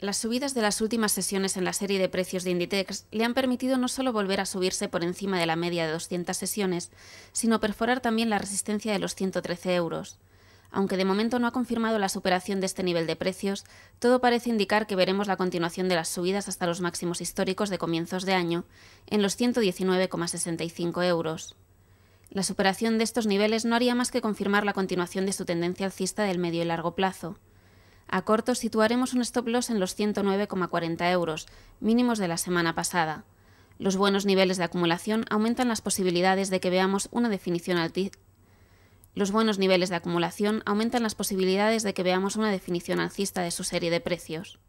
Las subidas de las últimas sesiones en la serie de precios de Inditex le han permitido no solo volver a subirse por encima de la media de 200 sesiones, sino perforar también la resistencia de los 113 euros. Aunque de momento no ha confirmado la superación de este nivel de precios, todo parece indicar que veremos la continuación de las subidas hasta los máximos históricos de comienzos de año, en los 119,65 euros. La superación de estos niveles no haría más que confirmar la continuación de su tendencia alcista del medio y largo plazo. A corto situaremos un stop loss en los 109,40 euros, mínimos de la semana pasada. Los buenos niveles de acumulación aumentan las posibilidades de que veamos una definición alcista los buenos niveles de acumulación aumentan las posibilidades de que veamos una definición alcista de su serie de precios.